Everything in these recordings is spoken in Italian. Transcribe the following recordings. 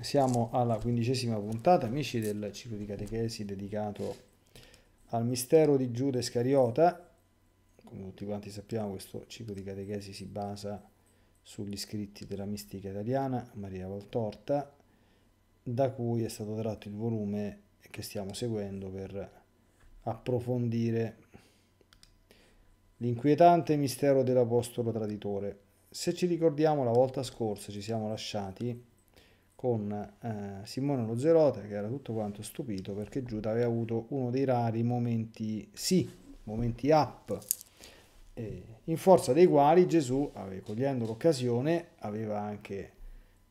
siamo alla quindicesima puntata, amici del ciclo di catechesi dedicato al mistero di Giuda Iscariota. Come tutti quanti sappiamo, questo ciclo di catechesi si basa sugli scritti della mistica italiana Maria Voltorta, da cui è stato tratto il volume che stiamo seguendo per approfondire l'inquietante mistero dell'apostolo traditore. Se ci ricordiamo, la volta scorsa ci siamo lasciati con eh, Simone lo Zerota che era tutto quanto stupito perché Giuda aveva avuto uno dei rari momenti sì, momenti up, eh, in forza dei quali Gesù, cogliendo l'occasione, aveva anche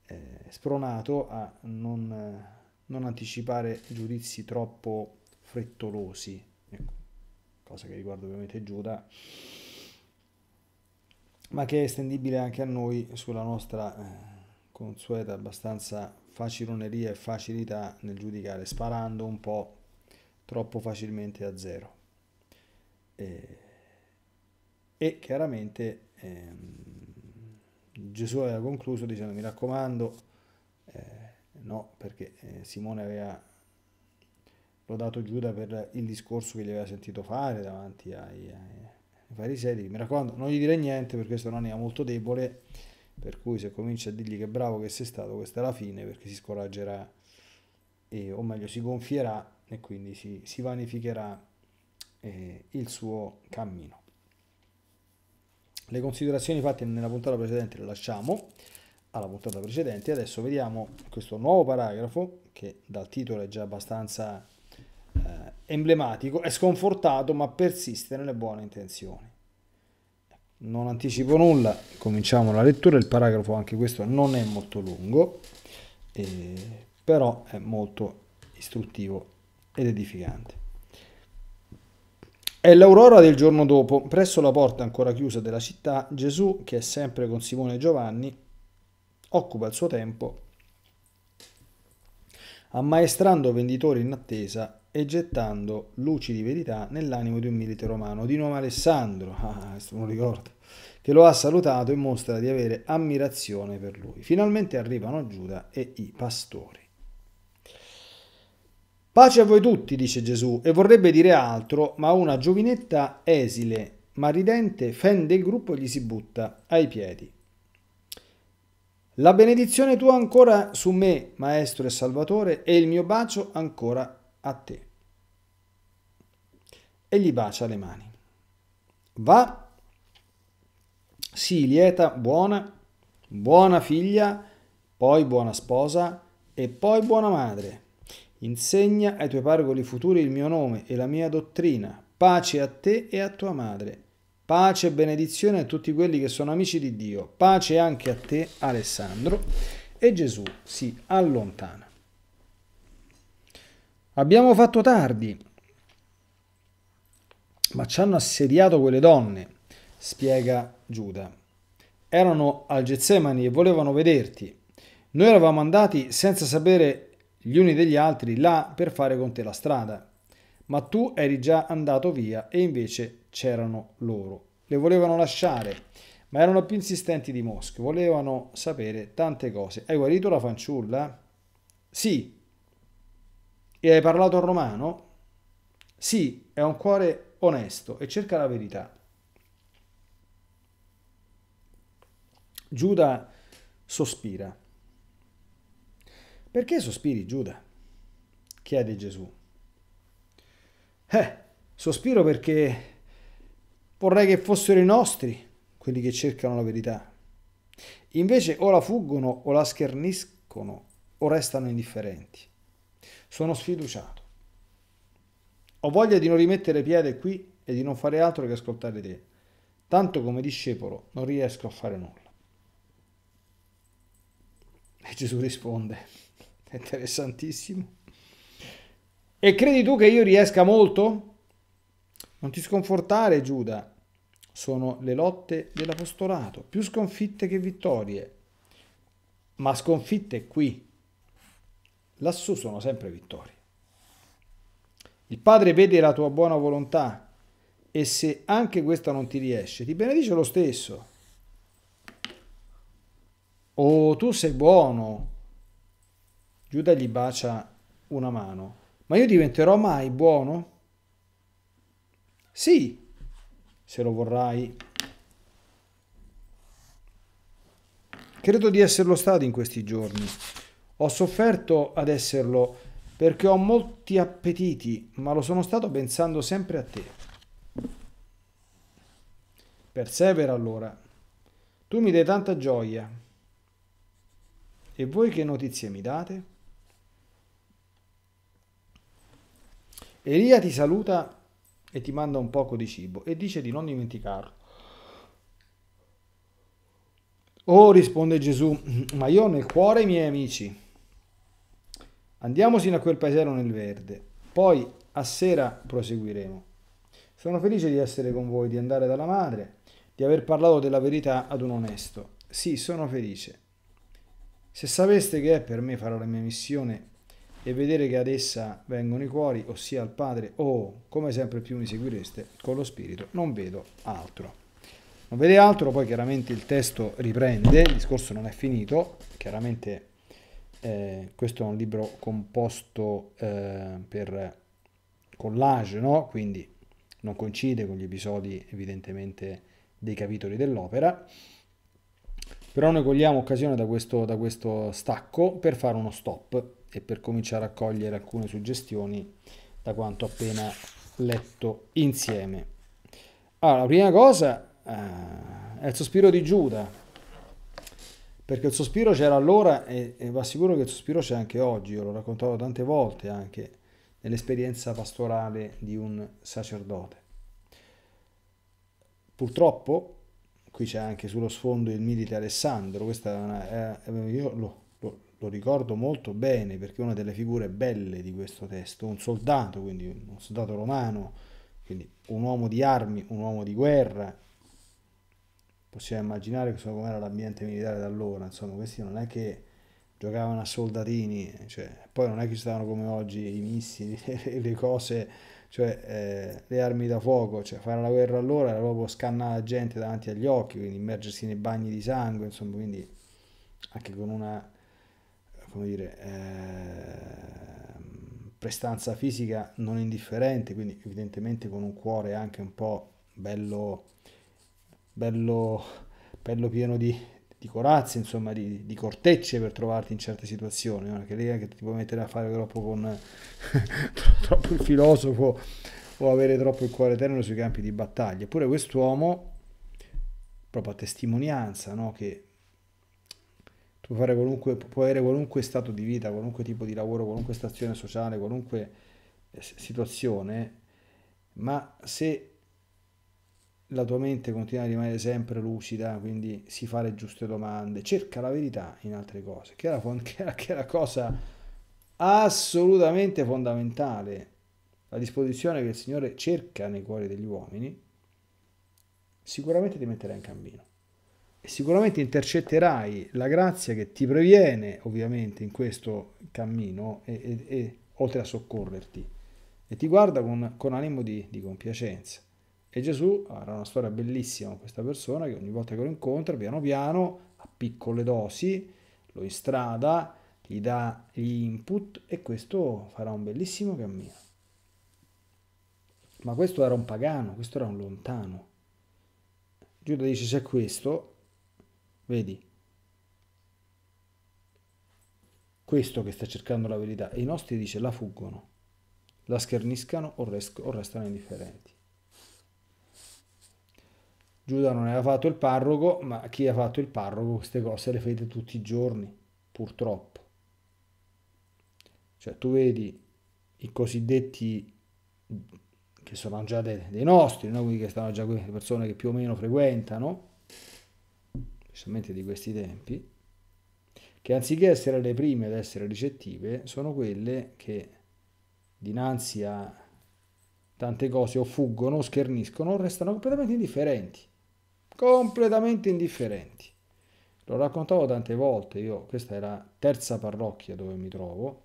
eh, spronato a non, eh, non, anticipare giudizi troppo frettolosi, ecco, cosa che riguarda ovviamente Giuda ma che è estendibile anche a noi sulla nostra eh, consueta abbastanza faciloneria e facilità nel giudicare, sparando un po' troppo facilmente a zero. E, e chiaramente ehm, Gesù aveva concluso dicendo mi raccomando, eh, no, perché eh, Simone aveva lodato Giuda per il discorso che gli aveva sentito fare davanti ai, ai, ai farisei, mi raccomando, non gli dire niente perché questo non era molto debole per cui se cominci a dirgli che bravo che sei stato questa è la fine perché si scoraggerà e, o meglio si gonfierà e quindi si, si vanificherà eh, il suo cammino le considerazioni fatte nella puntata precedente le lasciamo alla puntata precedente adesso vediamo questo nuovo paragrafo che dal titolo è già abbastanza eh, emblematico è sconfortato ma persiste nelle buone intenzioni non anticipo nulla, cominciamo la lettura, il paragrafo anche questo non è molto lungo, eh, però è molto istruttivo ed edificante. È l'aurora del giorno dopo, presso la porta ancora chiusa della città, Gesù, che è sempre con Simone e Giovanni, occupa il suo tempo ammaestrando venditori in attesa e gettando luci di verità nell'animo di un milite romano di nome Alessandro, ah, ah questo non ricordo, che lo ha salutato e mostra di avere ammirazione per lui. Finalmente arrivano Giuda e i pastori. Pace a voi tutti, dice Gesù, e vorrebbe dire altro, ma una giovinetta esile, ma ridente, fende il gruppo e gli si butta ai piedi. La benedizione tua ancora su me, Maestro e Salvatore, e il mio bacio ancora a te. E gli bacia le mani. Va, sii lieta, buona, buona figlia, poi buona sposa e poi buona madre. Insegna ai tuoi pargoli futuri il mio nome e la mia dottrina. Pace a te e a tua madre. Pace e benedizione a tutti quelli che sono amici di Dio. Pace anche a te, Alessandro. E Gesù si allontana. Abbiamo fatto tardi, ma ci hanno assediato quelle donne, spiega Giuda. Erano al Getsemani e volevano vederti. Noi eravamo andati senza sapere gli uni degli altri là per fare con te la strada, ma tu eri già andato via e invece c'erano loro. Le volevano lasciare, ma erano più insistenti di Mosca. Volevano sapere tante cose. Hai guarito la fanciulla? Sì, e hai parlato a romano? Sì, è un cuore onesto e cerca la verità. Giuda sospira. Perché sospiri, Giuda? chiede Gesù. Eh, sospiro perché vorrei che fossero i nostri quelli che cercano la verità. Invece o la fuggono o la scherniscono o restano indifferenti. Sono sfiduciato. Ho voglia di non rimettere piede qui e di non fare altro che ascoltare te. Tanto come discepolo non riesco a fare nulla. E Gesù risponde, è interessantissimo. E credi tu che io riesca molto? Non ti sconfortare, Giuda. Sono le lotte dell'apostolato, più sconfitte che vittorie, ma sconfitte qui, lassù sono sempre vittorie. Il Padre vede la tua buona volontà e se anche questa non ti riesce, ti benedice lo stesso. Oh, tu sei buono. Giuda gli bacia una mano. Ma io diventerò mai buono? Sì, se lo vorrai. Credo di esserlo stato in questi giorni ho sofferto ad esserlo perché ho molti appetiti, ma lo sono stato pensando sempre a te. Persevera allora. Tu mi dai tanta gioia. E voi che notizie mi date? Elia ti saluta e ti manda un poco di cibo e dice di non dimenticarlo. Oh, risponde Gesù, ma io ho nel cuore i miei amici Andiamo sino a quel paesello nel verde, poi a sera proseguiremo. Sono felice di essere con voi, di andare dalla madre, di aver parlato della verità ad un onesto. Sì, sono felice. Se sapeste che è per me fare la mia missione e vedere che ad essa vengono i cuori, ossia al Padre, o oh, come sempre più mi seguireste con lo Spirito, non vedo altro. Non vede altro, poi chiaramente il testo riprende, il discorso non è finito, chiaramente eh, questo è un libro composto eh, per collage, no? quindi non coincide con gli episodi evidentemente dei capitoli dell'opera, però noi cogliamo occasione da questo, da questo stacco per fare uno stop e per cominciare a cogliere alcune suggestioni da quanto appena letto insieme. Allora, la prima cosa eh, è il sospiro di Giuda, perché il sospiro c'era allora e, e va sicuro che il sospiro c'è anche oggi, io l'ho raccontato tante volte anche nell'esperienza pastorale di un sacerdote. Purtroppo, qui c'è anche sullo sfondo il milite Alessandro, questa è una, è, io lo, lo, lo, ricordo molto bene perché è una delle figure belle di questo testo, un soldato, quindi un soldato romano, quindi un uomo di armi, un uomo di guerra, possiamo immaginare insomma, com'era l'ambiente militare da allora, insomma questi non è che giocavano a soldatini, cioè, poi non è che ci stavano come oggi i missili, le cose, cioè, eh, le armi da fuoco, cioè, fare la guerra allora era proprio scannare la gente davanti agli occhi, quindi immergersi nei bagni di sangue, insomma, quindi anche con una, come dire, eh, prestanza fisica non indifferente, quindi evidentemente con un cuore anche un po' bello bello, bello pieno di, di corazzi, insomma, di, di, cortecce per trovarti in certe situazioni, non è che lei è ti può mettere a fare troppo con troppo il filosofo o avere troppo il cuore eterno sui campi di battaglia. Eppure quest'uomo, proprio a testimonianza, no? che tu puoi, qualunque, puoi avere qualunque stato di vita, qualunque tipo di lavoro, qualunque stazione sociale, qualunque eh, situazione, ma se la tua mente continua a rimanere sempre lucida, quindi si fa le giuste domande, cerca la verità in altre cose, che era, che era cosa assolutamente fondamentale, la disposizione che il Signore cerca nei cuori degli uomini, sicuramente ti metterà in cammino e sicuramente intercetterai la grazia che ti previene ovviamente in questo cammino e, e, e oltre a soccorrerti e ti guarda con, con animo di, di compiacenza. E Gesù, avrà una storia bellissima con questa persona che ogni volta che lo incontra, piano piano, a piccole dosi, lo instrada, gli dà gli input e questo farà un bellissimo cammino. Ma questo era un pagano, questo era un lontano. Giuda dice c'è questo, vedi, questo che sta cercando la verità e i nostri dice la fuggono, la scherniscano o, restano indifferenti. Giuda non aveva fatto il parroco, ma chi ha fatto il parroco queste cose le vede tutti i giorni, purtroppo. Cioè tu vedi i cosiddetti che sono già dei, dei nostri, no? quindi che stanno già qui, le persone che più o meno frequentano, specialmente di questi tempi, che anziché essere le prime ad essere ricettive, sono quelle che dinanzi a tante cose o fuggono, o scherniscono, o restano completamente indifferenti completamente indifferenti. Lo raccontavo tante volte, io questa è la terza parrocchia dove mi trovo,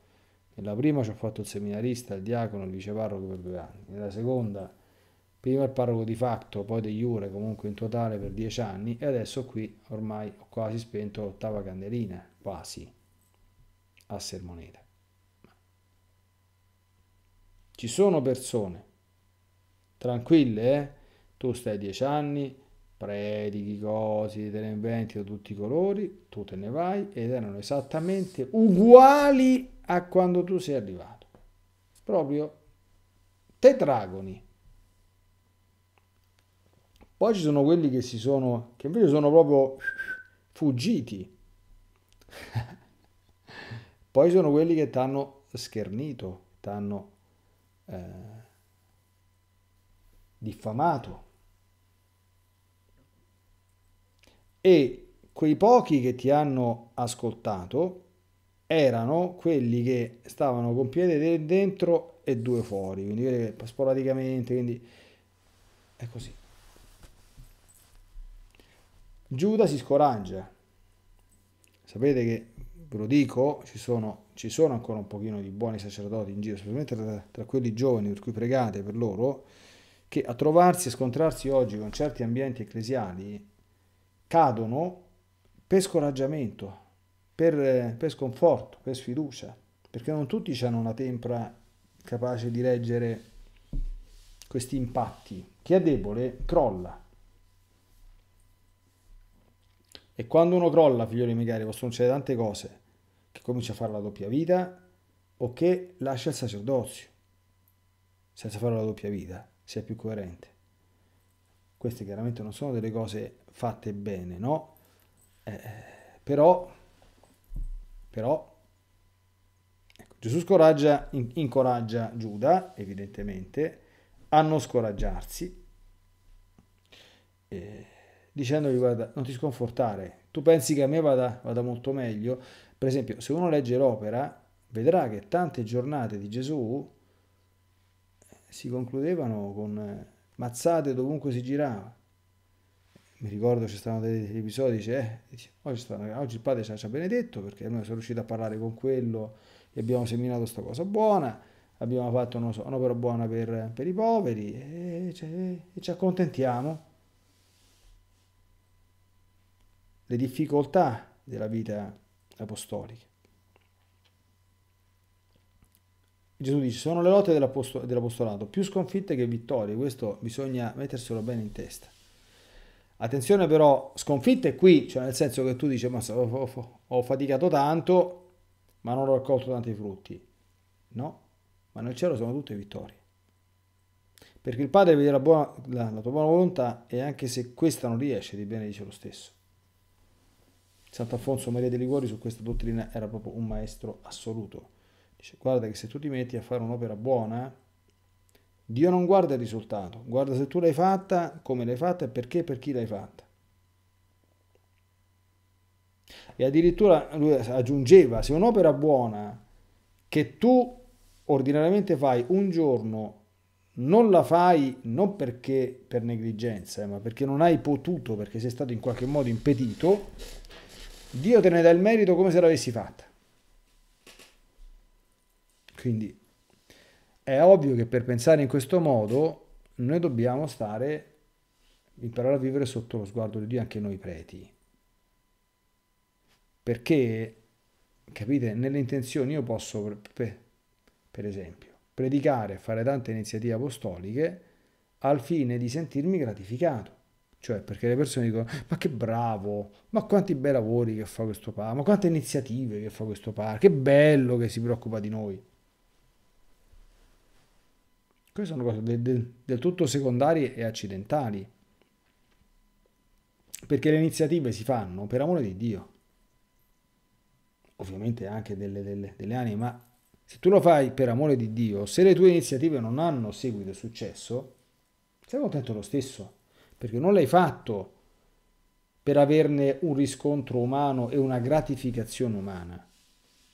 nella prima ci ho fatto il seminarista, il diacono, il viceparroco per due anni, nella seconda prima il parroco di facto, poi degli ore comunque in totale per dieci anni e adesso qui ormai ho quasi spento l'ottava candelina, quasi, a sermoneta. Ci sono persone, tranquille, eh? tu stai dieci anni, predichi, cose, te ne inventi da tutti i colori, tu te ne vai ed erano esattamente uguali a quando tu sei arrivato. Proprio tetragoni. Poi ci sono quelli che si sono, che invece sono proprio fuggiti. Poi sono quelli che ti hanno schernito, ti hanno eh, diffamato e quei pochi che ti hanno ascoltato erano quelli che stavano con piede dentro e due fuori, quindi sporadicamente, quindi è così. Giuda si scoraggia. Sapete che, ve lo dico, ci sono, ci sono ancora un pochino di buoni sacerdoti in giro, specialmente tra, tra quelli giovani per cui pregate per loro, che a trovarsi e scontrarsi oggi con certi ambienti ecclesiali cadono per scoraggiamento, per, per sconforto, per sfiducia, perché non tutti hanno una tempra capace di reggere questi impatti. Chi è debole crolla. E quando uno crolla, figlioli miei cari, possono succedere tante cose, che comincia a fare la doppia vita o che lascia il sacerdozio senza fare la doppia vita, sia più coerente. Queste chiaramente non sono delle cose fatte bene, no? Eh, eh, però, però, ecco, Gesù scoraggia, in, incoraggia Giuda, evidentemente, a non scoraggiarsi, eh, dicendogli guarda, non ti sconfortare, tu pensi che a me vada, vada molto meglio? Per esempio, se uno legge l'opera, vedrà che tante giornate di Gesù eh, si concludevano con eh, mazzate dovunque si girava mi ricordo ci stavano degli episodi, dice, eh, dice, oggi, stanno, oggi, il padre ci ha benedetto perché noi siamo riusciti a parlare con quello e abbiamo seminato questa cosa buona, abbiamo fatto non un'opera buona per, per, i poveri e, e, e ci accontentiamo. Le difficoltà della vita apostolica. Gesù dice, sono le lotte dell'apostolato, più sconfitte che vittorie, questo bisogna metterselo bene in testa. Attenzione però, sconfitte qui, cioè nel senso che tu dici ma ho faticato tanto, ma non ho raccolto tanti frutti. No, ma nel cielo sono tutte vittorie. Perché il Padre vede la, buona, la, la tua buona volontà e anche se questa non riesce, ti benedice lo stesso. Sant'Alfonso Maria De Liguori su questa dottrina era proprio un maestro assoluto. Dice, guarda che se tu ti metti a fare un'opera buona, Dio non guarda il risultato, guarda se tu l'hai fatta, come l'hai fatta e perché e per chi l'hai fatta. E addirittura lui aggiungeva, se un'opera buona che tu ordinariamente fai un giorno non la fai non perché per negligenza, eh, ma perché non hai potuto, perché sei stato in qualche modo impedito, Dio te ne dà il merito come se l'avessi fatta. Quindi è ovvio che per pensare in questo modo noi dobbiamo stare, imparare a vivere sotto lo sguardo di Dio anche noi preti. Perché, capite, nelle intenzioni io posso, per esempio, predicare, fare tante iniziative apostoliche al fine di sentirmi gratificato. Cioè, perché le persone dicono, ma che bravo, ma quanti bei lavori che fa questo padre, ma quante iniziative che fa questo padre, che bello che si preoccupa di noi. Queste sono cose del, del, del tutto secondarie e accidentali. Perché le iniziative si fanno per amore di Dio. Ovviamente anche delle, delle, delle anime, ma se tu lo fai per amore di Dio, se le tue iniziative non hanno seguito e successo, sei contento lo stesso, perché non l'hai fatto per averne un riscontro umano e una gratificazione umana,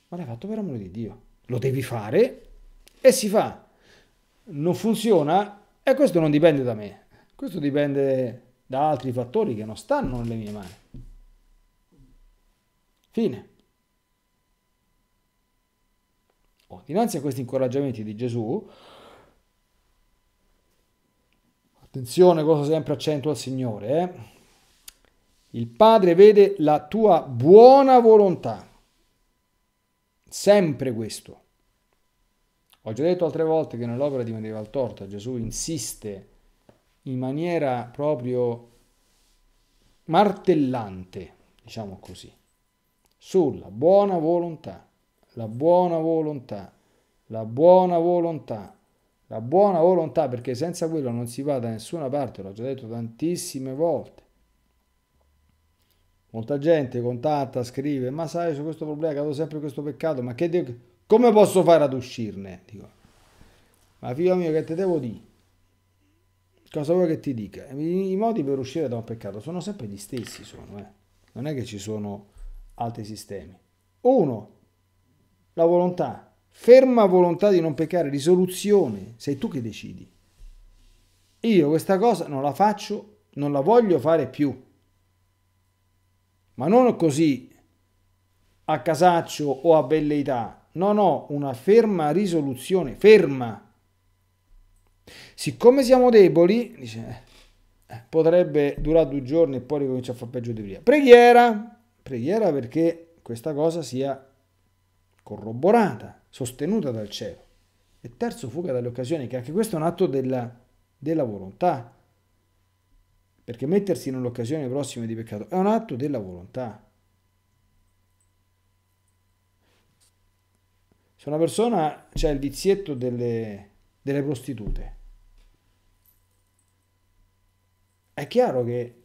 ma l'hai fatto per amore di Dio. Lo devi fare e si fa non funziona e questo non dipende da me, questo dipende da altri fattori che non stanno nelle mie mani. Fine. Oh, dinanzi a questi incoraggiamenti di Gesù, attenzione, cosa sempre accento al Signore, eh? il Padre vede la tua buona volontà, sempre questo. Ho già detto altre volte che nell'opera di Medievaltorta Gesù insiste in maniera proprio martellante, diciamo così, sulla buona volontà, la buona volontà, la buona volontà, la buona volontà perché senza quello non si va da nessuna parte, l'ho già detto tantissime volte. Molta gente contatta, scrive, ma sai su questo problema cado sempre questo peccato, ma che devo... Come posso fare ad uscirne? Dico, ma figlio mio che te devo dire? Cosa vuoi che ti dica? I, modi per uscire da un peccato sono sempre gli stessi, sono, eh. non è che ci sono altri sistemi. Uno, la volontà, ferma volontà di non peccare, risoluzione, sei tu che decidi. Io questa cosa non la faccio, non la voglio fare più. Ma non così a casaccio o a velleità, non ho una ferma risoluzione, ferma. Siccome siamo deboli, dice, eh, potrebbe durare due giorni e poi ricomincia a far peggio di prima. Preghiera, preghiera perché questa cosa sia corroborata, sostenuta dal cielo. E terzo, fuga dalle occasioni, che anche questo è un atto della, della volontà. Perché mettersi nell'occasione prossima di peccato è un atto della volontà. Se una persona ha il vizietto delle, delle prostitute, è chiaro che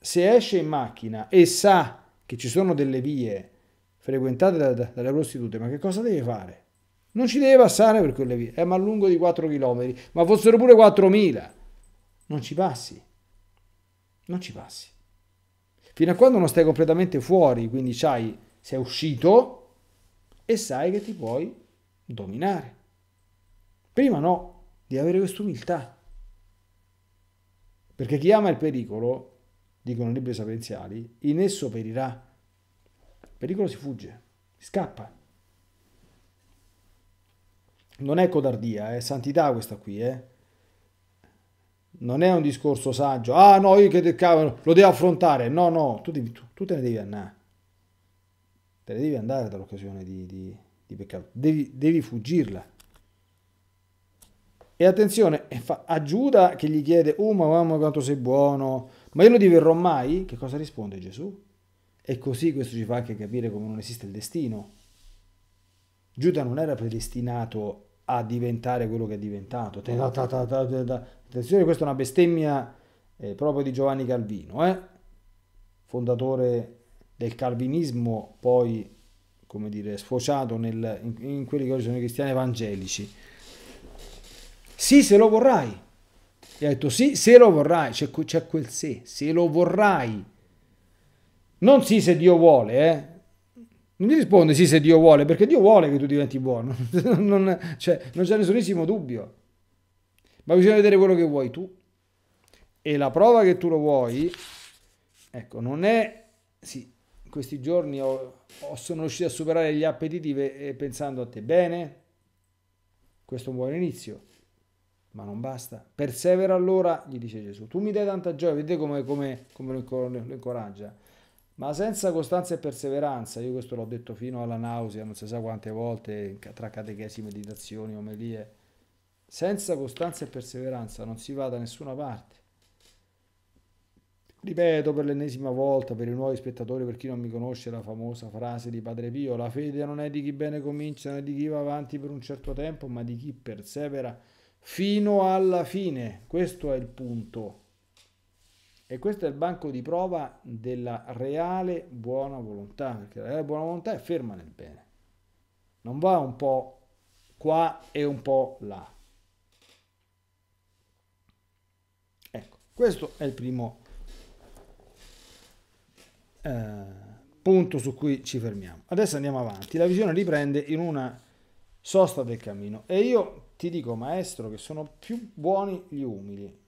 se esce in macchina e sa che ci sono delle vie frequentate da, da, dalle prostitute, ma che cosa deve fare? Non ci deve passare per quelle vie, è ma lungo di 4 km, ma fossero pure 4.000. Non ci passi, non ci passi. Fino a quando non stai completamente fuori, quindi c'hai, sei uscito, e sai che ti puoi dominare. Prima no, di avere quest'umiltà. Perché chi ama il pericolo, dicono i libri sapienziali, in esso perirà. Il pericolo si fugge, si scappa. Non è codardia, è santità questa qui, eh. Non è un discorso saggio. Ah no, io che cavolo, lo devo affrontare. No, no, tu, devi, tu, tu te ne devi andare te ne devi andare dall'occasione di, di, di peccato, devi, devi fuggirla. E attenzione, a Giuda che gli chiede, oh ma mamma quanto sei buono, ma io non diverrò mai? Che cosa risponde Gesù? E così questo ci fa anche capire come non esiste il destino. Giuda non era predestinato a diventare quello che è diventato. Attenzione, questa è una bestemmia eh, proprio di Giovanni Calvino, eh? fondatore del calvinismo poi come dire, sfociato nel, in, in, quelli che oggi sono i cristiani evangelici. Sì, se lo vorrai. E ha detto sì, se lo vorrai. C'è, c'è quel se, se lo vorrai. Non sì se Dio vuole, eh. Non ti risponde sì se Dio vuole, perché Dio vuole che tu diventi buono. non, cioè, non c'è nessunissimo dubbio. Ma bisogna vedere quello che vuoi tu. E la prova che tu lo vuoi, ecco, non è... Sì, in questi giorni ho, ho, sono riuscito a superare gli appetiti pensando a te. Bene, questo è un buon inizio, ma non basta. Persevera allora, gli dice Gesù. Tu mi dai tanta gioia, vedete come, come, come lo incoraggia. Ma senza costanza e perseveranza, io questo l'ho detto fino alla nausea, non si sa quante volte, tra catechesi, meditazioni, omelie, senza costanza e perseveranza non si va da nessuna parte. Ripeto per l'ennesima volta, per i nuovi spettatori, per chi non mi conosce, la famosa frase di Padre Pio, la fede non è di chi bene comincia, non è di chi va avanti per un certo tempo, ma di chi persevera fino alla fine. Questo è il punto. E questo è il banco di prova della reale buona volontà, perché la reale buona volontà è ferma nel bene. Non va un po' qua e un po' là. Ecco, questo è il primo eh, punto su cui ci fermiamo. Adesso andiamo avanti. La visione riprende in una sosta del cammino. E io ti dico, maestro, che sono più buoni gli umili.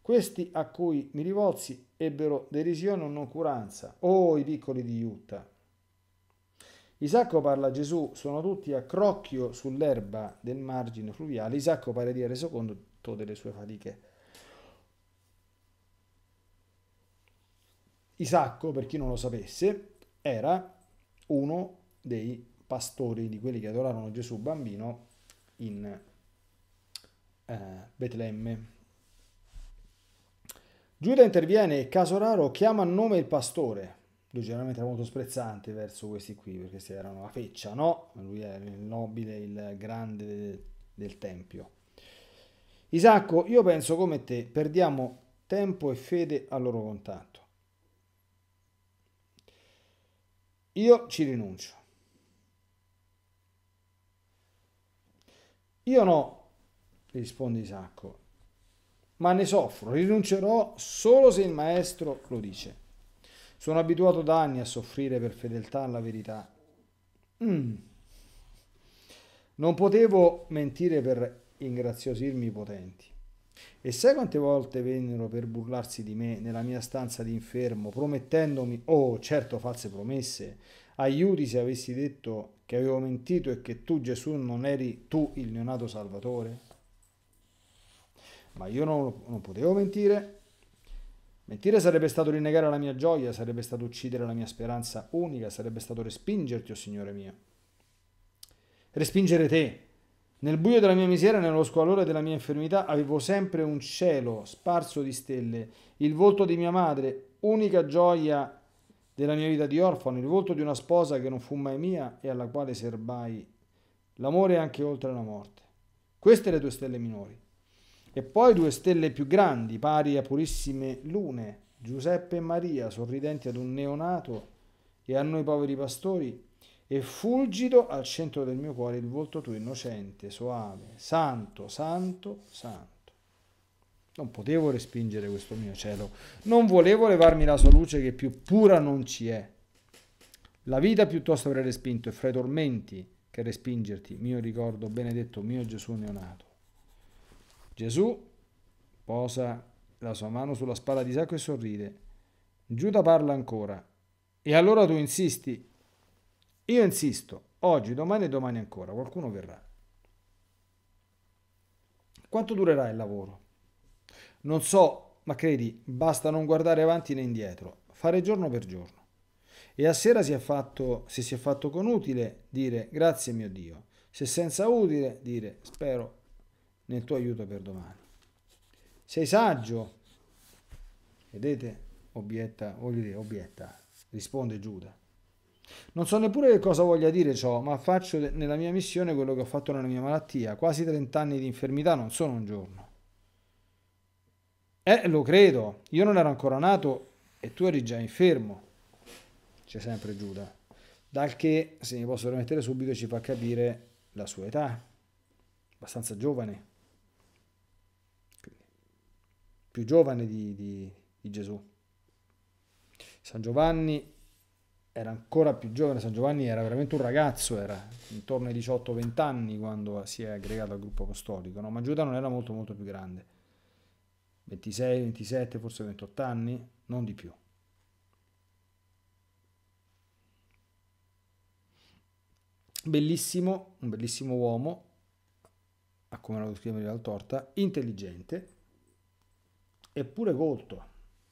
Questi a cui mi rivolsi ebbero derisione o noncuranza. Oh, i piccoli di Iutta. Isacco parla a Gesù, sono tutti a crocchio sull'erba del margine fluviale. Isacco pare di reso conto delle sue fatiche. Isacco, per chi non lo sapesse, era uno dei pastori di quelli che adorarono Gesù bambino in eh, Betlemme. Giuda interviene e caso raro chiama a nome il pastore. Lui generalmente era molto sprezzante verso questi qui, perché questi erano la feccia, no? Lui era il nobile, il grande del, del tempio. Isacco, io penso come te, perdiamo tempo e fede al loro contatto. io ci rinuncio. Io no, risponde Isacco, ma ne soffro, rinuncerò solo se il maestro lo dice. Sono abituato da anni a soffrire per fedeltà alla verità. Mm. Non potevo mentire per ingraziosirmi i potenti. E sai quante volte vennero per burlarsi di me nella mia stanza di infermo, promettendomi, oh certo false promesse, aiuti se avessi detto che avevo mentito e che tu Gesù non eri tu il neonato Salvatore? Ma io non, non potevo mentire. Mentire sarebbe stato rinnegare la mia gioia, sarebbe stato uccidere la mia speranza unica, sarebbe stato respingerti, o oh Signore mio. Respingere te, nel buio della mia miseria nello squalore della mia infermità avevo sempre un cielo sparso di stelle, il volto di mia madre, unica gioia della mia vita di orfano, il volto di una sposa che non fu mai mia e alla quale serbai l'amore anche oltre la morte. Queste le due stelle minori. E poi due stelle più grandi, pari a purissime lune, Giuseppe e Maria, sorridenti ad un neonato e a noi poveri pastori, e fulgido al centro del mio cuore il volto tuo innocente, soave, santo, santo, santo. Non potevo respingere questo mio cielo, non volevo levarmi la sua luce che più pura non ci è. La vita piuttosto avrei respinto e fra i tormenti che respingerti, mio ricordo benedetto mio Gesù neonato. Gesù posa la sua mano sulla spalla di Isacco e sorride. Giuda parla ancora. E allora tu insisti, io insisto, oggi, domani e domani ancora, qualcuno verrà. Quanto durerà il lavoro? Non so, ma credi, basta non guardare avanti né indietro, fare giorno per giorno. E a sera si è fatto, se si è fatto con utile, dire grazie mio Dio. Se senza utile, dire spero nel tuo aiuto per domani. Sei saggio, vedete, obietta, voglio dire, obietta, risponde Giuda. Non so neppure che cosa voglia dire ciò, ma faccio nella mia missione quello che ho fatto nella mia malattia. Quasi 30 anni di infermità non sono un giorno. Eh, lo credo. Io non ero ancora nato e tu eri già infermo. C'è sempre Giuda. Dal che, se mi posso permettere subito, ci fa capire la sua età. Abbastanza giovane. Più giovane di, di, di Gesù. San Giovanni era ancora più giovane, San Giovanni era veramente un ragazzo, era intorno ai 18-20 anni quando si è aggregato al gruppo apostolico, no? ma Giuda non era molto molto più grande, 26, 27, forse 28 anni, non di più. Bellissimo, un bellissimo uomo, a come lo descrive Maria Torta, intelligente, eppure colto,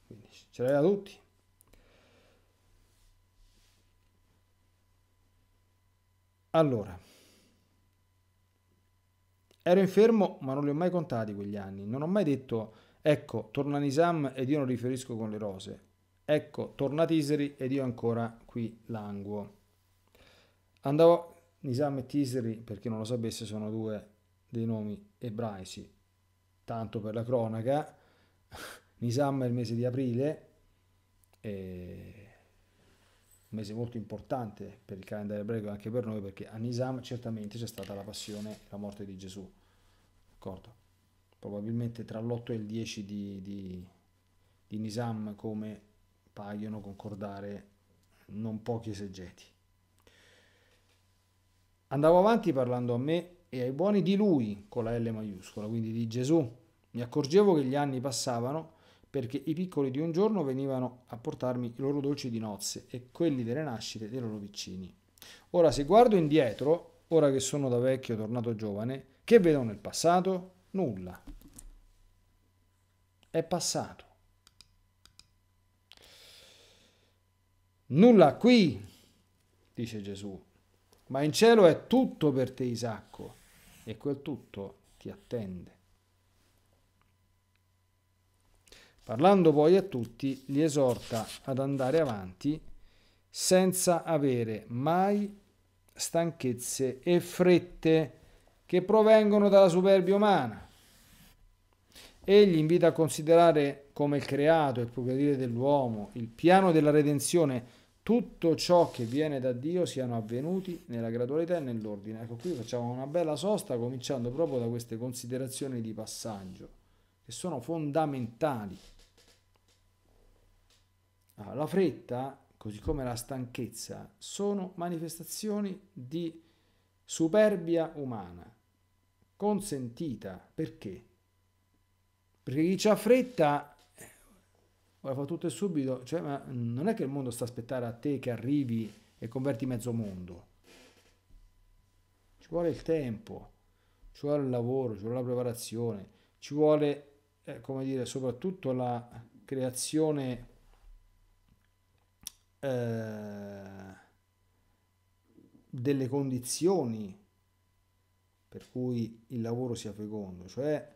quindi ce l'aveva tutti. Allora, ero infermo ma non li ho mai contati quegli anni, non ho mai detto ecco, torna Nisam ed io non riferisco con le rose, ecco, torna Tiseri ed io ancora qui languo. Andavo, Nisam e Tiseri, per chi non lo sapesse, sono due dei nomi ebraici, tanto per la cronaca, Nisam è il mese di aprile, e mese molto importante per il calendario ebraico e anche per noi perché a Nisam certamente c'è stata la passione e la morte di Gesù, d'accordo? Probabilmente tra l'8 e il 10 di, di, di Nisam come paiono concordare non pochi esegeti. Andavo avanti parlando a me e ai buoni di lui con la L maiuscola, quindi di Gesù. Mi accorgevo che gli anni passavano perché i piccoli di un giorno venivano a portarmi i loro dolci di nozze e quelli delle nascite dei loro vicini. Ora se guardo indietro, ora che sono da vecchio tornato giovane, che vedo nel passato? Nulla. È passato. Nulla qui, dice Gesù, ma in cielo è tutto per te Isacco e quel tutto ti attende. Parlando poi a tutti, li esorta ad andare avanti senza avere mai stanchezze e frette che provengono dalla superbia umana. Egli invita a considerare come il creato e il progredire dell'uomo, il piano della redenzione, tutto ciò che viene da Dio siano avvenuti nella gradualità e nell'ordine. Ecco qui facciamo una bella sosta cominciando proprio da queste considerazioni di passaggio che sono fondamentali. Allora, la fretta, così come la stanchezza, sono manifestazioni di superbia umana, consentita. Perché? Perché chi ha fretta eh, ora fa tutto e subito, cioè, ma non è che il mondo sta aspettando a te che arrivi e converti mezzo mondo. Ci vuole il tempo, ci vuole il lavoro, ci vuole la preparazione, ci vuole, eh, come dire, soprattutto la creazione eh, delle condizioni per cui il lavoro sia fecondo, cioè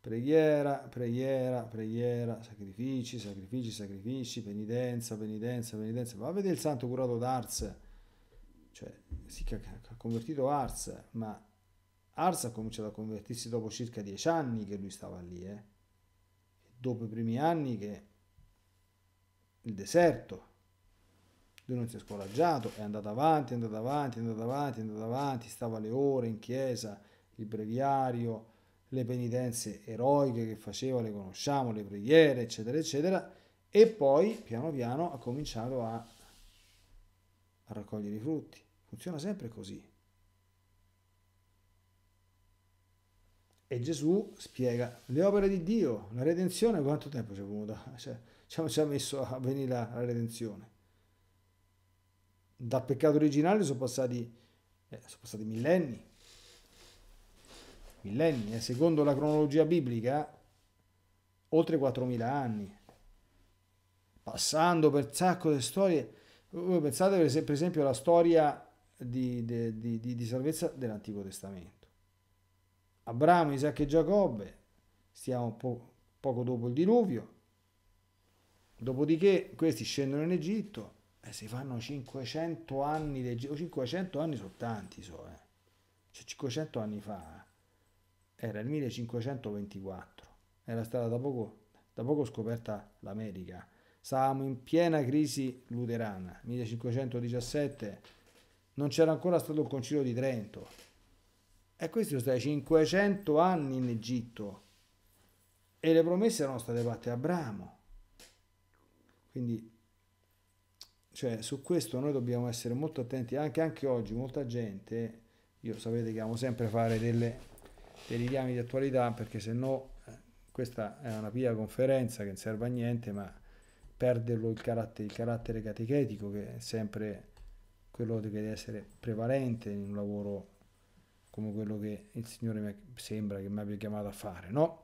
preghiera, preghiera, preghiera, sacrifici, sacrifici, sacrifici, penitenza, penitenza, penitenza. Va a vedere il santo curato d'Ars, cioè si sì, ha convertito Ars, ma Ars ha cominciato a convertirsi dopo circa dieci anni che lui stava lì, eh? dopo i primi anni che il deserto, lui non si è scoraggiato, è andato avanti, è andato avanti, è andato avanti, è andato avanti, stava le ore in chiesa, il breviario, le penitenze eroiche che faceva, le conosciamo, le preghiere, eccetera, eccetera. E poi, piano piano, ha cominciato a, a raccogliere i frutti. Funziona sempre così. E Gesù spiega le opere di Dio, la redenzione, quanto tempo ci è voluto? Cioè, ci ha messo a venire la redenzione dal peccato originale sono passati, eh, sono passati millenni. Millenni, e eh. secondo la cronologia biblica, oltre 4.000 anni. Passando per sacco di storie, voi pensate per esempio alla storia di, di, di, di salvezza dell'Antico Testamento. Abramo, Isacco e Giacobbe, stiamo po- poco dopo il diluvio, dopodiché questi scendono in Egitto, eh, si fanno 500 anni, de, 500 anni sono tanti, so, eh. cioè, 500 anni fa eh, era il 1524, era stata da poco, da poco scoperta l'America, stavamo in piena crisi luterana, 1517 non c'era ancora stato il concilio di Trento e questi sono stati 500 anni in Egitto e le promesse erano state fatte a Abramo. Quindi cioè, su questo noi dobbiamo essere molto attenti, anche, anche oggi molta gente, io sapete che amo sempre fare delle, dei richiami di attualità perché se no eh, questa è una pia conferenza che non serve a niente, ma perderlo il carattere, il carattere catechetico che è sempre quello che deve essere prevalente in un lavoro come quello che il Signore mi sembra che mi abbia chiamato a fare, no?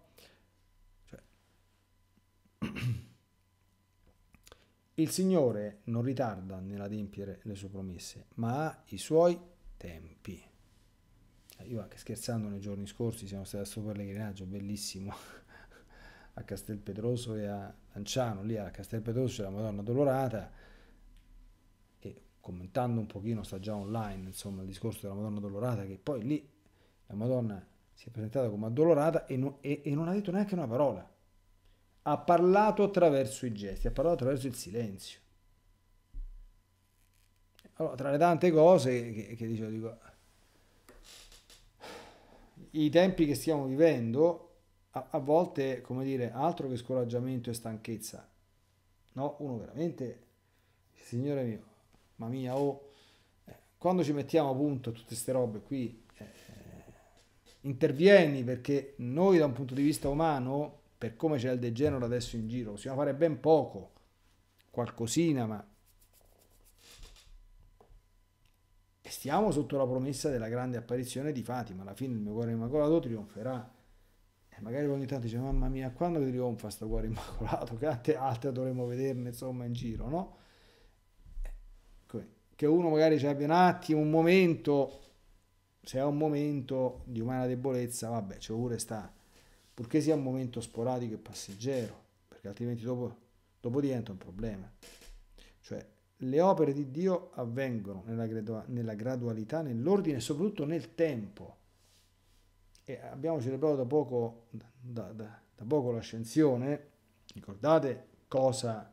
Il Signore non ritarda nell'adempiere le sue promesse, ma ha i suoi tempi. Eh, io anche scherzando nei giorni scorsi siamo stati al suo pellegrinaggio bellissimo a Castel Pedroso e a Anciano, lì a Castel Pedroso c'è la Madonna Dolorata e commentando un pochino sta già online insomma il discorso della Madonna Dolorata che poi lì la Madonna si è presentata come addolorata e non, e, e non ha detto neanche una parola ha parlato attraverso i gesti, ha parlato attraverso il silenzio. Allora, tra le tante cose che, che dicevo, dico, i tempi che stiamo vivendo, a, a, volte, come dire, altro che scoraggiamento e stanchezza. No, uno veramente, signore mio, ma mia, oh, eh, quando ci mettiamo a punto tutte queste robe qui, eh, intervieni perché noi da un punto di vista umano per come c'è il degenero adesso in giro, possiamo fare ben poco, qualcosina, ma e stiamo sotto la promessa della grande apparizione di Fatima, alla fine il mio cuore immacolato trionferà. E magari ogni tanto dice, mamma mia, quando trionfa questo cuore immacolato, che altre, altre dovremmo vederne insomma in giro, no? Che uno magari ci abbia un attimo, un momento, se ha un momento di umana debolezza, vabbè, c'è pure sta purché sia un momento sporadico e passeggero, perché altrimenti dopo, dopo diventa un problema. Cioè, le opere di Dio avvengono nella, gradua- nella gradualità, nell'ordine e soprattutto nel tempo. E abbiamo celebrato da poco, da, da, da poco l'ascensione, ricordate cosa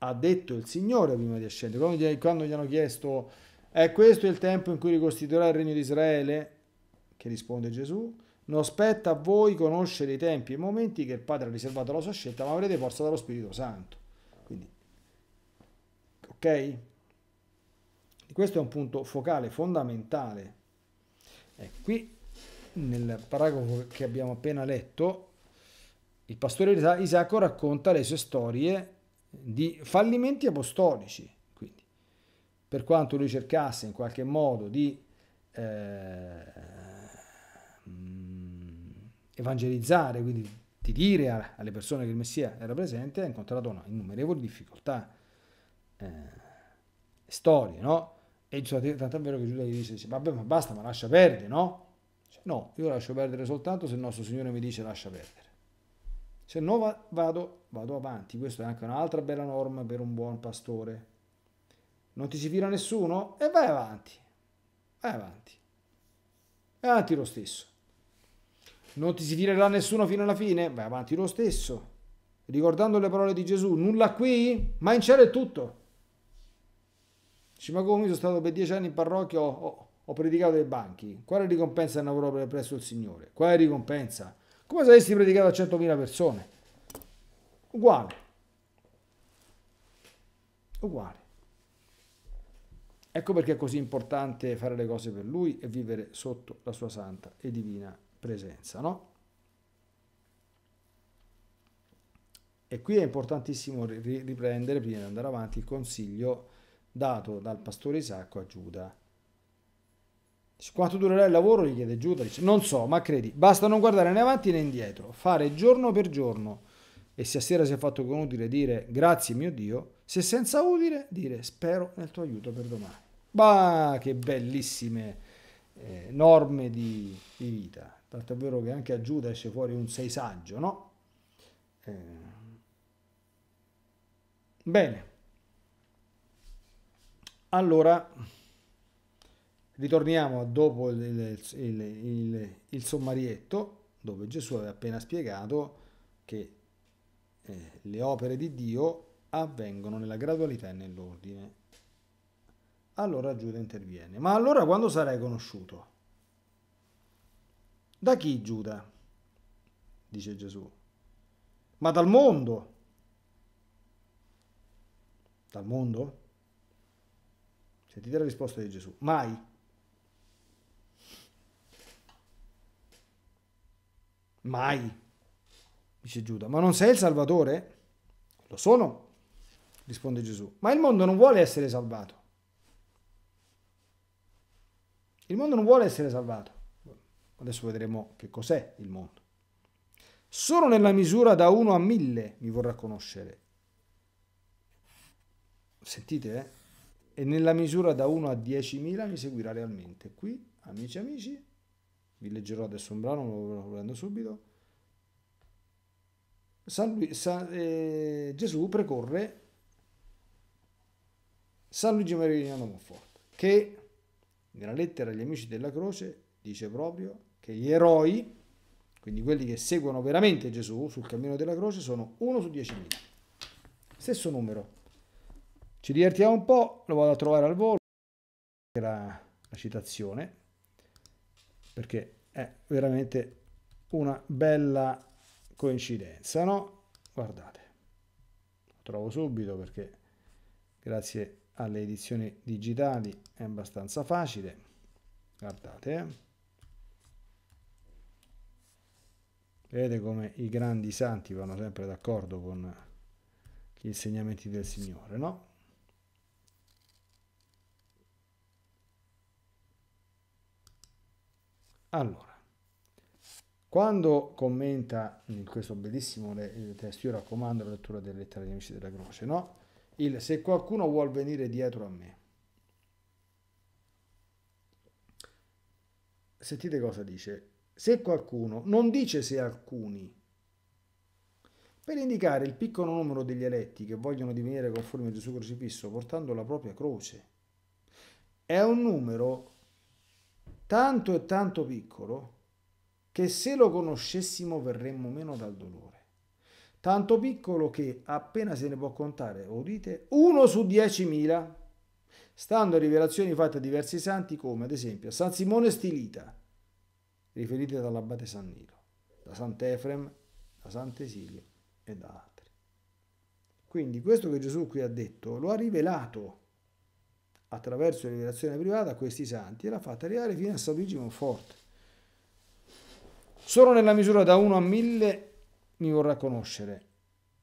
ha detto il Signore prima di ascendere, quando gli, quando gli hanno chiesto è questo il tempo in cui ricostituirà il regno di Israele? Che risponde Gesù, non spetta a voi conoscere i tempi e i momenti che il Padre ha riservato alla sua scelta, ma avrete forza dallo Spirito Santo. Quindi, ok? Questo è un punto focale, fondamentale. E eh, qui, nel paragrafo che abbiamo appena letto, il pastore Isacco racconta le sue storie di fallimenti apostolici. Quindi, per quanto lui cercasse in qualche modo di... Eh, evangelizzare, quindi di dire alle persone che il Messia era presente, ha incontrato no, innumerevoli difficoltà, eh, storie, no? E tanto è vero che Giuda gli dice, vabbè ma basta, ma lascia perdere, no? Cioè, no, io lascio perdere soltanto se il nostro Signore mi dice lascia perdere. Se no va, vado, vado avanti, questa è anche un'altra bella norma per un buon pastore. Non ti si fila nessuno? E vai avanti, vai avanti. Vai avanti lo stesso. Non ti si tirerà nessuno fino alla fine? Vai avanti lo stesso. Ricordando le parole di Gesù, nulla qui, ma in cielo è tutto. Dici, ma come sono stato per dieci anni in parrocchia, ho, ho, ho predicato dei banchi. Quale ricompensa ne avrò presso il Signore? Quale ricompensa? Come se avessi predicato a 100.000 persone? Uguale. Uguale. Ecco perché è così importante fare le cose per Lui e vivere sotto la sua santa e divina presenza, no? E qui è importantissimo riprendere, prima di andare avanti, il consiglio dato dal pastore Isacco a Giuda. Quanto durerà il lavoro? gli chiede Giuda. Dice, non so, ma credi, basta non guardare né avanti né indietro, fare giorno per giorno. E se a sera si è fatto con utile dire grazie mio Dio, se senza utile dire spero nel tuo aiuto per domani. Bah, che bellissime eh, norme di, di vita tanto è vero che anche a Giuda esce fuori un sei saggio, no? Eh. Bene, allora ritorniamo dopo il, il, il, il, sommarietto dove Gesù aveva appena spiegato che eh, le opere di Dio avvengono nella gradualità e nell'ordine. Allora Giuda interviene, ma allora quando sarai conosciuto? Da chi Giuda? dice Gesù. Ma dal mondo. Dal mondo? Sentite la risposta di Gesù. Mai. Mai, dice Giuda. Ma non sei il Salvatore? Lo sono, risponde Gesù. Ma il mondo non vuole essere salvato. Il mondo non vuole essere salvato. Adesso vedremo che cos'è il mondo. Solo nella misura da 1 a 1000 mi vorrà conoscere. Sentite, eh? E nella misura da 1 a 10.000 mi seguirà realmente. Qui, amici amici, vi leggerò adesso un brano, lo prendo subito. San Lui, San, eh, Gesù precorre San Luigi Maria di Monforte, che nella lettera agli amici della croce dice proprio che gli eroi, quindi quelli che seguono veramente Gesù sul cammino della croce, sono 1 su 10.000. Stesso numero. Ci divertiamo un po', lo vado a trovare al volo, la, la citazione, perché è veramente una bella coincidenza, no? Guardate, lo trovo subito perché grazie alle edizioni digitali è abbastanza facile. Guardate, eh? Vedete come i grandi santi vanno sempre d'accordo con gli insegnamenti del Signore, no? Allora, quando commenta in questo bellissimo testo, io raccomando la lettura delle lettere agli amici della croce, no? Il se qualcuno vuol venire dietro a me. Sentite cosa dice se qualcuno, non dice se alcuni, per indicare il piccolo numero degli eletti che vogliono divenire conformi a Gesù crocifisso portando la propria croce. È un numero tanto e tanto piccolo che se lo conoscessimo verremmo meno dal dolore. Tanto piccolo che appena se ne può contare, udite, uno su diecimila, stando a rivelazioni fatte a diversi santi come ad esempio San Simone Stilita, riferite dall'abate San Nilo, da Sant'Efrem, da Sant'Esilio e da altri. Quindi questo che Gesù qui ha detto lo ha rivelato attraverso rivelazione privata a questi santi e l'ha fatta arrivare fino a San Luigi Monforte. Solo nella misura da 1 a 1000 mi vorrà conoscere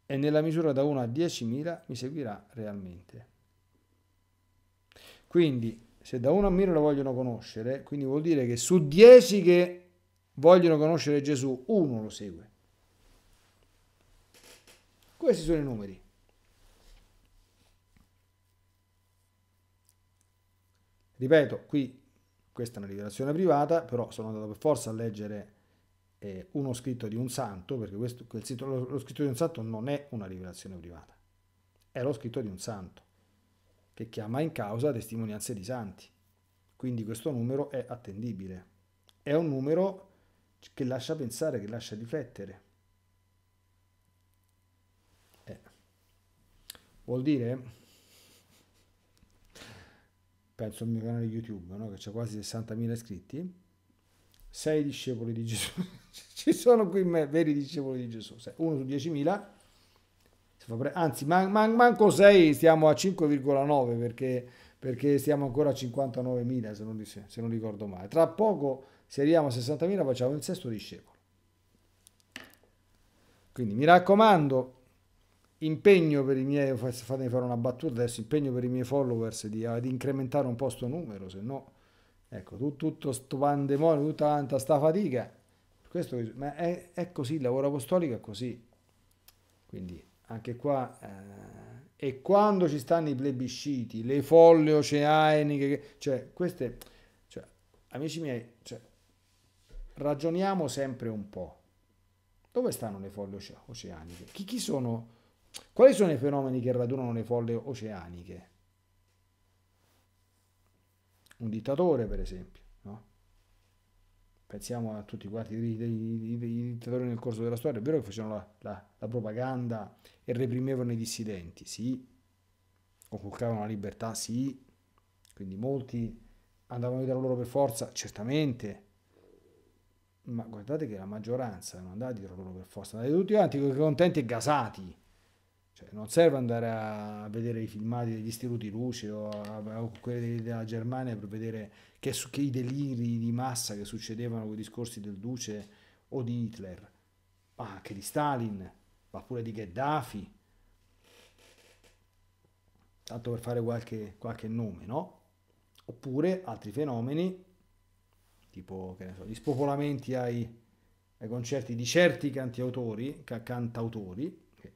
e nella misura da 1 a 10.000 mi seguirà realmente. Quindi se da 1 a 1000 lo vogliono conoscere, quindi vuol dire che su 10 che vogliono conoscere Gesù, uno lo segue. Questi sono i numeri. Ripeto, qui questa è una rivelazione privata, però sono andato per forza a leggere eh, uno scritto di un santo, perché questo, sito, lo, lo scritto di un santo non è una rivelazione privata, è lo scritto di un santo, che chiama in causa testimonianze di santi. Quindi questo numero è attendibile. È un numero che lascia pensare, che lascia riflettere. Eh. Vuol dire penso al mio canale YouTube, no? che c'è quasi 60.000 iscritti, sei discepoli di Gesù. Ci sono qui me, veri discepoli di Gesù, uno su 10.000, anzi man, man, manco 6, stiamo a 5,9 perché, perché, stiamo ancora a 59.000 se non, se non ricordo male. Tra poco se arriviamo a 60.000 facciamo il sesto discepolo. Quindi mi raccomando, impegno per i miei, fatemi fare una battuta adesso, impegno per i miei followers di, di incrementare un po' sto numero, se no, ecco, tutto, tutto sto pandemonio, tutta tanta sta fatica. Questo, ma è, è così, il lavoro apostolico è così. Quindi anche qua... Eh, e quando ci stanno i plebisciti, le folle oceaniche, cioè queste, cioè, amici miei, cioè, ragioniamo sempre un po'. Dove stanno le folle oceaniche? Chi, chi sono? Quali sono i fenomeni che radunano le folle oceaniche? Un dittatore, per esempio, no? Pensiamo a tutti quanti i dittatori nel corso della storia, è vero che facevano la, la, la propaganda e reprimevano i dissidenti, sì, conculcavano la libertà, sì, quindi molti andavano a vedere loro per forza, certamente, ma guardate che la maggioranza non andate a per forza, andate tutti quanti contenti e gasati. Cioè, non serve andare a vedere i filmati degli istituti luce o, o quelli della Germania per vedere che, che i deliri di massa che succedevano con i discorsi del Duce o di Hitler, ma anche di Stalin, ma pure di Gheddafi. Tanto per fare qualche, qualche nome, no? Oppure altri fenomeni tipo che ne so, gli spopolamenti ai, ai concerti di certi cantiautori, ca- cantautori. Che...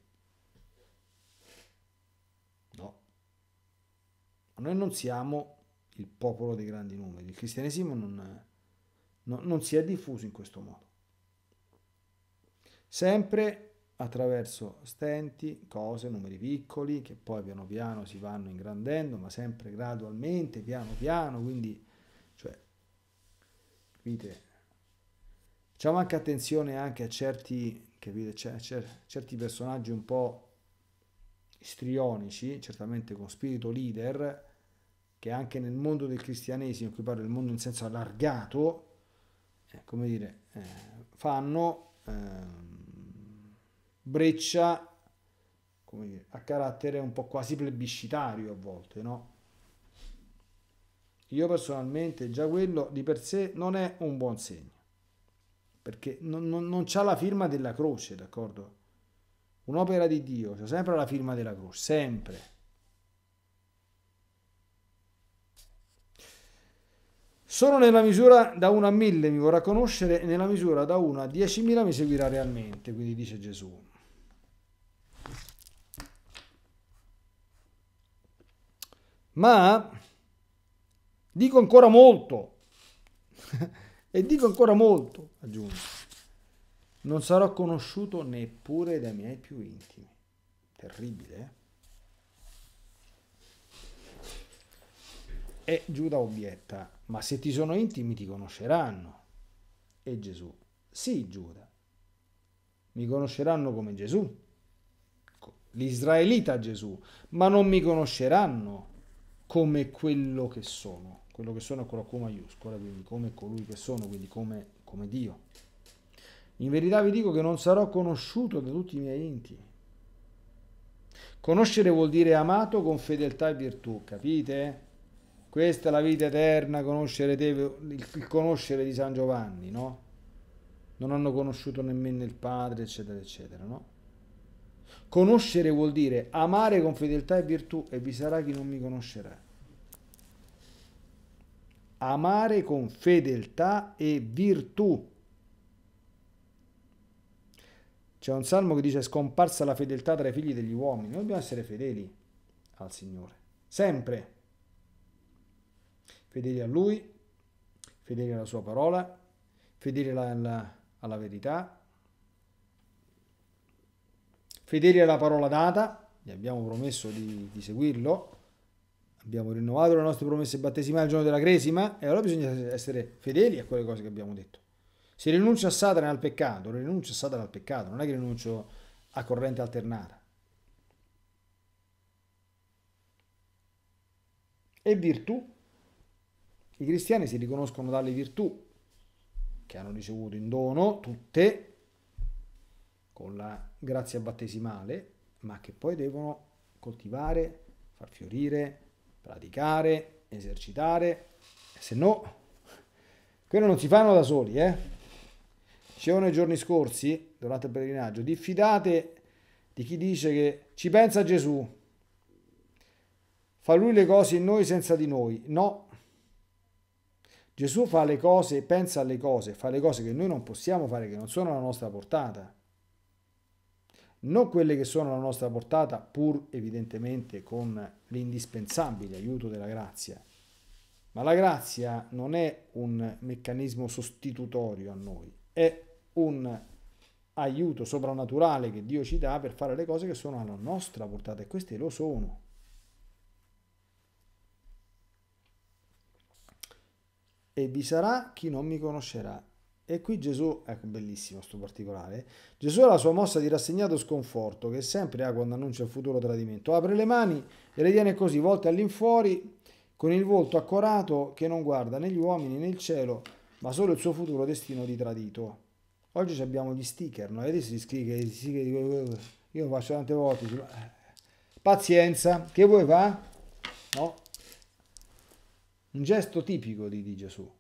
No, noi non siamo il popolo dei grandi numeri, il cristianesimo non, no, non si è diffuso in questo modo. Sempre attraverso stenti, cose, numeri piccoli che poi piano piano si vanno ingrandendo, ma sempre gradualmente, piano piano, quindi capite? Facciamo anche attenzione anche a certi, capite, cer- cioè, cer- certi personaggi un po' istrionici, certamente con spirito leader, che anche nel mondo del cristianesimo, qui parlo del mondo in senso allargato, eh, come dire, eh, fanno eh, breccia come dire, a carattere un po' quasi plebiscitario a volte, no? io personalmente già quello di per sé non è un buon segno, perché non, non, non c'ha la firma della croce, d'accordo? Un'opera di Dio c'è sempre la firma della croce, sempre. Solo nella misura da 1 a 1000 mi vorrà conoscere, e nella misura da 1 a 10.000 mi seguirà realmente, quindi dice Gesù. Ma Dico ancora molto. e dico ancora molto, aggiungo. Non sarò conosciuto neppure dai miei più intimi. Terribile, eh? E Giuda obietta, ma se ti sono intimi ti conosceranno. E Gesù, sì Giuda, mi conosceranno come Gesù, l'Israelita Gesù, ma non mi conosceranno come quello che sono quello che sono è quello Q maiuscola, quindi come colui che sono, quindi come, come Dio. In verità vi dico che non sarò conosciuto da tutti i miei intimi. Conoscere vuol dire amato con fedeltà e virtù, capite? Questa è la vita eterna, conoscere te, il conoscere di San Giovanni, no? Non hanno conosciuto nemmeno il Padre, eccetera, eccetera, no? Conoscere vuol dire amare con fedeltà e virtù e vi sarà chi non mi conoscerà amare con fedeltà e virtù. C'è un salmo che dice scomparsa la fedeltà tra i figli degli uomini. Noi dobbiamo essere fedeli al Signore, sempre. Fedeli a Lui, fedeli alla Sua parola, fedeli alla, alla, alla verità, fedeli alla parola data, gli abbiamo promesso di, di seguirlo, abbiamo rinnovato le nostre promesse battesimali al giorno della cresima e allora bisogna essere fedeli a quelle cose che abbiamo detto. Se rinuncio a Satana e al peccato, rinuncio a Satana al peccato, non è che rinuncio a corrente alternata. E virtù? I cristiani si riconoscono dalle virtù che hanno ricevuto in dono, tutte, con la grazia battesimale, ma che poi devono coltivare, far fiorire, praticare, esercitare, se no, quello non si fanno da soli, eh. Dicevo nei giorni scorsi, durante il pellegrinaggio, diffidate di chi dice che ci pensa Gesù, fa lui le cose in noi senza di noi. No. Gesù fa le cose, pensa alle cose, fa le cose che noi non possiamo fare, che non sono alla nostra portata non quelle che sono alla nostra portata, pur evidentemente con l'indispensabile aiuto della grazia. Ma la grazia non è un meccanismo sostitutorio a noi, è un aiuto soprannaturale che Dio ci dà per fare le cose che sono alla nostra portata e queste lo sono. E vi sarà chi non mi conoscerà e qui Gesù, ecco bellissimo questo particolare, Gesù ha la sua mossa di rassegnato sconforto che sempre ha quando annuncia il futuro tradimento. Apre le mani e le tiene così, volte all'infuori, con il volto accorato che non guarda né gli uomini né il cielo, ma solo il suo futuro destino di tradito. Oggi abbiamo gli sticker, no? Vedete gli sticker, gli sticker io lo faccio tante volte. Eh. Pazienza, che vuoi va? No? Un gesto tipico di, di Gesù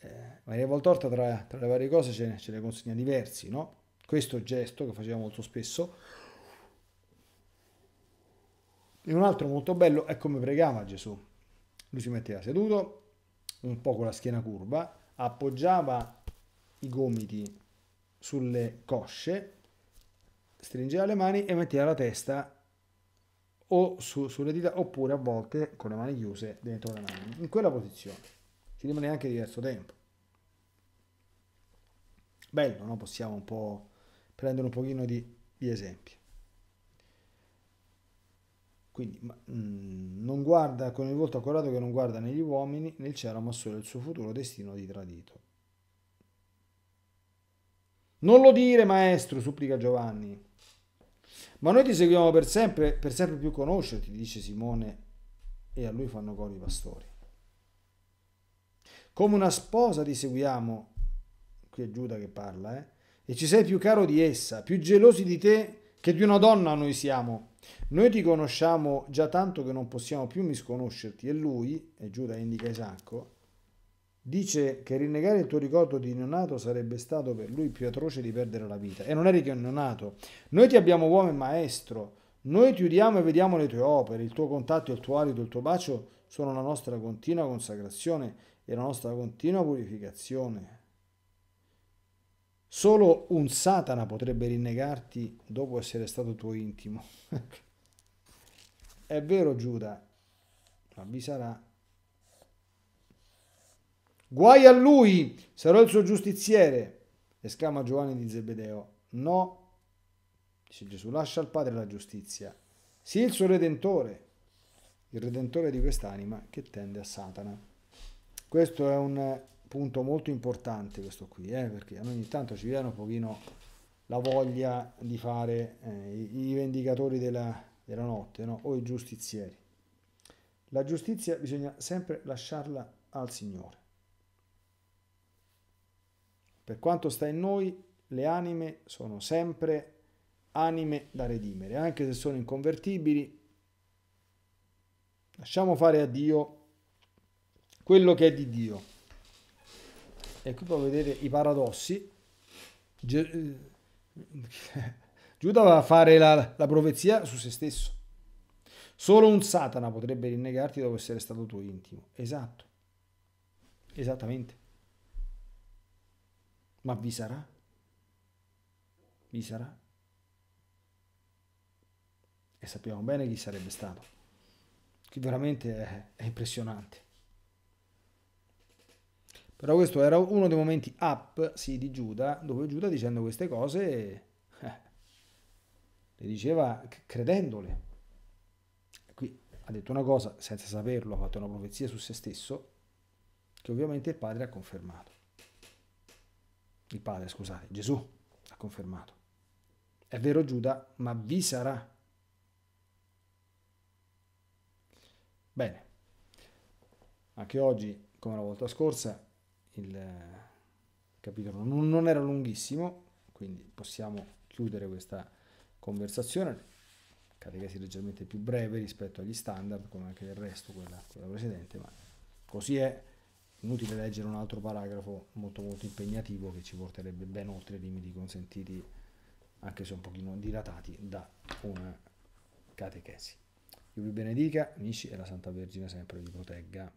eh, Maria Voltorta tra, tra, le varie cose ce, ce ne consegna diversi, no? Questo gesto che faceva molto spesso. E un altro molto bello è come pregava Gesù. Lui si metteva seduto, un po' con la schiena curva, appoggiava i gomiti sulle cosce, stringeva le mani e metteva la testa o su, sulle dita oppure a volte con le mani chiuse dentro le mani, in quella posizione ci rimane anche diverso tempo. Bello, no? Possiamo un po' prendere un pochino di, di esempi. Quindi ma, mh, mm, non guarda con il volto accorato che non guarda negli uomini, nel cielo, ma solo il suo futuro destino di tradito. Non lo dire, maestro, supplica Giovanni. Ma noi ti seguiamo per sempre, per sempre più conoscerti, dice Simone, e a lui fanno coro i pastori. Come una sposa ti seguiamo, qui è Giuda che parla, eh? e ci sei più caro di essa, più gelosi di te che di una donna noi siamo. Noi ti conosciamo già tanto che non possiamo più misconoscerti. E lui, e Giuda indica Isacco, dice che rinnegare il tuo ricordo di neonato sarebbe stato per lui più atroce di perdere la vita. E non eri che un neonato. Noi ti abbiamo uomo e maestro. Noi ti udiamo e vediamo le tue opere. Il tuo contatto, il tuo alito, il tuo bacio sono la nostra continua consacrazione e la nostra continua purificazione. Solo un Satana potrebbe rinnegarti dopo essere stato tuo intimo. È vero Giuda, ma vi sarà. Guai a lui, sarò il suo giustiziere, esclama Giovanni di Zebedeo. No, dice Gesù, lascia al Padre la giustizia. Sii il suo Redentore, il Redentore di quest'anima che tende a Satana. Questo è un punto molto importante questo qui, eh, perché ogni tanto ci viene un pochino la voglia di fare eh, i vendicatori della, della notte no? o i giustizieri. La giustizia bisogna sempre lasciarla al Signore. Per quanto sta in noi, le anime sono sempre anime da redimere, anche se sono inconvertibili. Lasciamo fare a Dio quello che è di Dio. E qui puoi vedere i paradossi. Eh, Giuda va a fare la, la profezia su se stesso. Solo un Satana potrebbe rinnegarti dopo essere stato tuo intimo. Esatto. Esattamente. Ma vi sarà? Vi sarà? E sappiamo bene chi sarebbe stato. Che veramente è, è impressionante. Però questo era uno dei momenti up, sì, di Giuda, dove Giuda dicendo queste cose eh, le diceva credendole. Qui ha detto una cosa senza saperlo, ha fatto una profezia su se stesso, che ovviamente il padre ha confermato. Il padre, scusate, Gesù ha confermato. È vero Giuda, ma vi sarà. Bene, anche oggi, come la volta scorsa, il capitolo non, non era lunghissimo, quindi possiamo chiudere questa conversazione catechesi leggermente più breve rispetto agli standard, come anche del resto quella, quella, precedente, ma così è inutile leggere un altro paragrafo molto molto impegnativo che ci porterebbe ben oltre i limiti consentiti, anche se un pochino dilatati, da una catechesi. Dio vi benedica, amici, e la Santa Vergine sempre vi protegga.